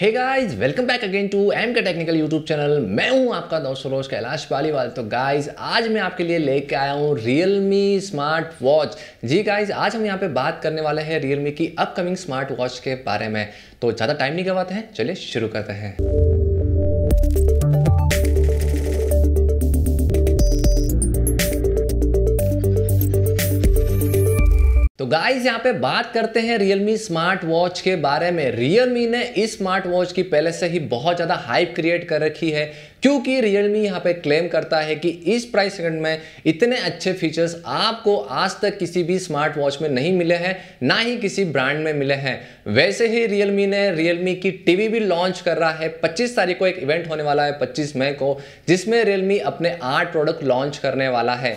hey guys welcome back again to M K technical YouTube channel मैं हूं आपका दोस्त रोज कैलाश पालीवाल तो गाइस आज मैं आपके लिए लेके आया हूं मी स्मार्ट वॉच जी गाइस आज हम यहां पे बात करने वाले हैं रियल मी की अपकमिंग स्मार्ट वॉच के बारे में तो ज़्यादा टाइम नहीं गवाते हैं चलिए शुरू करते हैं गाइस तो यहाँ पे बात करते हैं Realme स्मार्ट वॉच के बारे में Realme ने इस स्मार्ट वॉच की पहले से ही बहुत ज़्यादा हाइप क्रिएट कर रखी है क्योंकि Realme यहाँ पे क्लेम करता है कि इस प्राइस सेगमेंट में इतने अच्छे फीचर्स आपको आज तक किसी भी स्मार्ट वॉच में नहीं मिले हैं ना ही किसी ब्रांड में मिले हैं वैसे ही Realme ने Realme की टीवी भी लॉन्च कर रहा है 25 तारीख को एक इवेंट होने वाला है 25 मई को जिसमें Realme अपने आठ प्रोडक्ट लॉन्च करने वाला है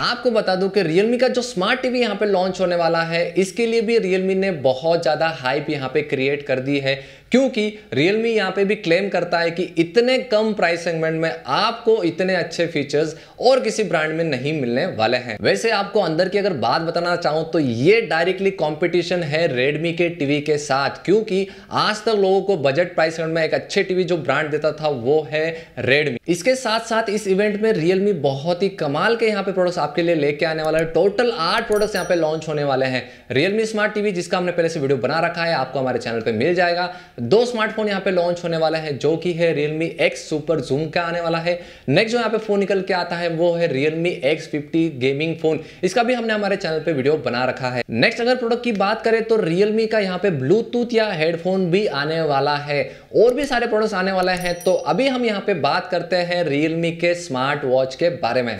आपको बता दूं कि Realme का जो स्मार्ट टीवी यहाँ पे लॉन्च होने वाला है इसके लिए भी Realme ने बहुत ज़्यादा हाइप यहाँ पे क्रिएट कर दी है क्योंकि Realme यहाँ पे भी क्लेम करता है कि इतने कम प्राइस सेगमेंट में आपको इतने अच्छे फीचर्स और किसी ब्रांड में नहीं मिलने वाले हैं वैसे आपको अंदर की अगर बात बताना चाहूं तो ये डायरेक्टली कॉम्पिटिशन है रेडमी के टीवी के साथ क्योंकि आज तक लोगों को बजट प्राइस सेगमेंट में एक अच्छे टीवी जो ब्रांड देता था वो है रेडमी इसके साथ साथ इस इवेंट में रियलमी बहुत ही कमाल के यहाँ पे प्रोडक्ट आपके लिए लेके आने वाला है टोटल आठ प्रोडक्ट्स यहाँ पे लॉन्च होने वाले हैं रियलमी स्मार्ट टीवी जिसका हमने पहले से वीडियो बना रखा है आपको हमारे चैनल पे मिल जाएगा दो स्मार्टफोन यहाँ पे लॉन्च होने वाला है जो कि है रियलमी एक्स सुपर जूम का आने वाला है नेक्स्ट जो यहाँ पे फोन निकल के आता है वो है रियलमी एक्स गेमिंग फोन इसका भी हमने हमारे चैनल पर वीडियो बना रखा है नेक्स्ट अगर प्रोडक्ट की बात करें तो रियलमी का यहाँ पे ब्लूटूथ या हेडफोन भी आने वाला है और भी सारे प्रोडक्ट्स आने वाले हैं तो अभी हम यहाँ पे बात करते हैं रियलमी के स्मार्ट वॉच के बारे में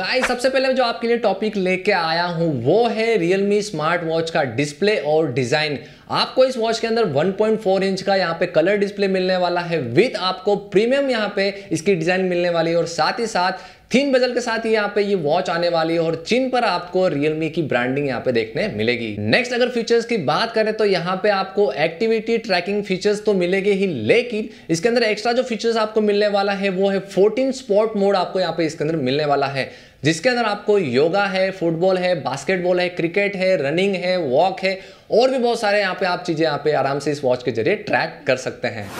भाई सबसे पहले जो आपके लिए टॉपिक लेके आया हूँ वो है रियलमी स्मार्ट वॉच का डिस्प्ले और डिज़ाइन आपको इस वॉच के अंदर 1.4 इंच का यहाँ पे कलर डिस्प्ले मिलने वाला है विथ आपको प्रीमियम यहाँ पे इसकी डिज़ाइन मिलने वाली है और साथ ही साथ थीन बजल के साथ ही यहाँ पे ये यह वॉच आने वाली है और चिन पर आपको रियलमी की ब्रांडिंग यहाँ पे देखने मिलेगी नेक्स्ट अगर फीचर्स की बात करें तो यहाँ पे आपको एक्टिविटी ट्रैकिंग फीचर्स तो मिलेंगे ही लेकिन इसके अंदर एक्स्ट्रा जो फीचर्स आपको मिलने वाला है वो है 14 स्पॉट मोड आपको यहाँ पे इसके अंदर मिलने वाला है जिसके अंदर आपको योगा है फुटबॉल है बास्केटबॉल है क्रिकेट है रनिंग है वॉक है और भी बहुत सारे यहाँ पे आप चीज़ें यहाँ पे आराम से इस वॉच के जरिए ट्रैक कर सकते हैं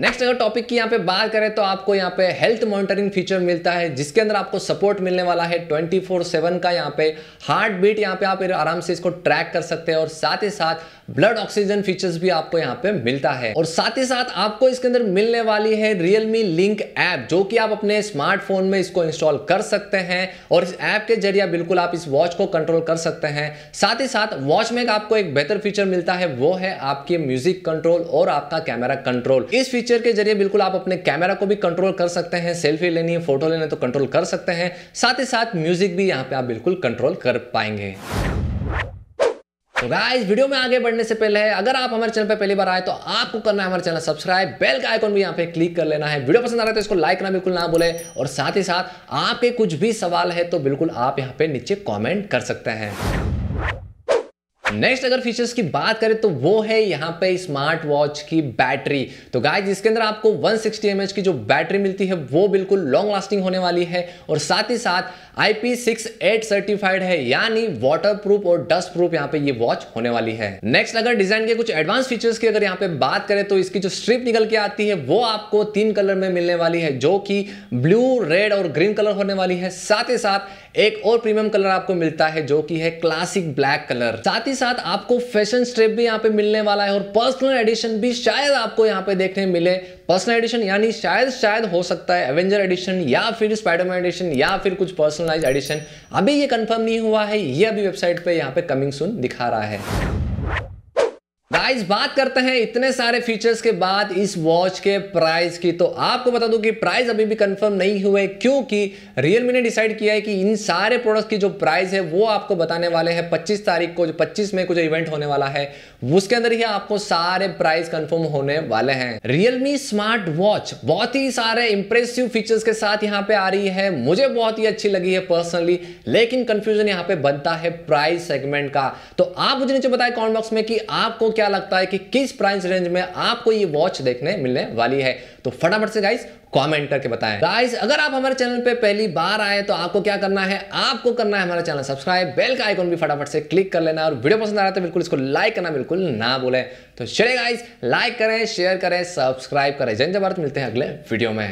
नेक्स्ट अगर टॉपिक की यहाँ पे बात करें तो आपको यहाँ पे हेल्थ मॉनिटरिंग फीचर मिलता है जिसके अंदर आपको सपोर्ट मिलने वाला है 24/7 का यहाँ पे हार्ट बीट यहाँ पे आप आराम से इसको ट्रैक कर सकते हैं और साथ ही साथ ब्लड ऑक्सीजन फीचर्स भी आपको यहाँ पे मिलता है और साथ ही साथ आपको इसके अंदर मिलने वाली है रियलमी लिंक ऐप जो कि आप अपने स्मार्टफोन में इसको इंस्टॉल कर सकते हैं और इस ऐप के जरिए बिल्कुल आप इस वॉच को कंट्रोल कर सकते हैं साथ ही साथ वॉच में आपको एक बेहतर फीचर मिलता है वो है आपके म्यूजिक कंट्रोल और आपका कैमरा कंट्रोल इस फीचर के जरिए बिल्कुल आप अपने कैमरा को भी कंट्रोल कर सकते हैं सेल्फी लेनी है फोटो लेना तो कंट्रोल कर सकते हैं साथ ही साथ म्यूजिक भी यहाँ पे आप बिल्कुल कंट्रोल कर पाएंगे तो गाइस वीडियो में आगे बढ़ने से पहले अगर आप हमारे चैनल पर पहली बार आए तो आपको करना है हमारे चैनल सब्सक्राइब बेल का आइकन भी यहाँ पे क्लिक कर लेना है वीडियो पसंद आ रहा है तो इसको लाइक करना बिल्कुल ना बोले और साथ ही साथ आपके कुछ भी सवाल है तो बिल्कुल आप यहाँ पे नीचे कॉमेंट कर सकते हैं नेक्स्ट अगर फीचर्स की बात करें तो वो है यहाँ पे स्मार्ट वॉच की बैटरी तो गाय जिसके अंदर आपको 160 सिक्सटी की जो बैटरी मिलती है वो बिल्कुल लॉन्ग लास्टिंग होने वाली है और साथ ही साथ आई सर्टिफाइड है यानी वाटर प्रूफ और डस्ट प्रूफ यहाँ पे ये वॉच होने वाली है नेक्स्ट अगर डिजाइन के कुछ एडवांस फीचर्स की अगर यहाँ पे बात करें तो इसकी जो स्ट्रिप निकल के आती है वो आपको तीन कलर में मिलने वाली है जो कि ब्लू रेड और ग्रीन कलर होने वाली है साथ ही साथ एक और प्रीमियम कलर आपको मिलता है जो कि है क्लासिक ब्लैक कलर साथ ही साथ आपको फैशन स्ट्रिप भी यहाँ पे मिलने वाला है और पर्सनल एडिशन भी शायद आपको यहाँ पे देखने मिले पर्सनल एडिशन यानी शायद शायद हो सकता है एवेंजर एडिशन या फिर स्पाइडरमैन एडिशन या फिर कुछ पर्सनलाइज एडिशन अभी ये कंफर्म नहीं हुआ है ये अभी वेबसाइट पे यहाँ पे कमिंग सुन दिखा रहा है गाइस बात करते हैं इतने सारे फीचर्स के बाद इस वॉच के प्राइस की तो आपको बता दूं कि प्राइस अभी भी कंफर्म नहीं हुए क्योंकि रियलमी ने डिसाइड किया है कि इन सारे प्रोडक्ट्स की जो प्राइस है वो आपको बताने वाले हैं 25 तारीख को जो 25 में कुछ इवेंट होने वाला है उसके अंदर ही आपको सारे प्राइस कंफर्म होने वाले हैं रियलमी स्मार्ट वॉच बहुत ही सारे इंप्रेसिव फीचर्स के साथ यहाँ पे आ रही है मुझे बहुत ही अच्छी लगी है पर्सनली लेकिन कंफ्यूजन यहाँ पे बनता है प्राइस सेगमेंट का तो आप मुझे नीचे बताए कॉमेंट बॉक्स में कि आपको क्या क्या लगता है कि किस प्राइस रेंज में आपको ये वॉच देखने मिलने वाली है तो फटाफट से गाइस कमेंट करके बताएं गाइस अगर आप हमारे चैनल पे पहली बार आए तो आपको क्या करना है आपको करना है हमारा चैनल सब्सक्राइब बेल का आइकन भी फटाफट से क्लिक कर लेना और वीडियो पसंद आ रहा है तो बिल्कुल इसको लाइक करना बिल्कुल ना बोले तो चले गाइस लाइक करें शेयर करें सब्सक्राइब करें जय जबारत मिलते हैं अगले वीडियो में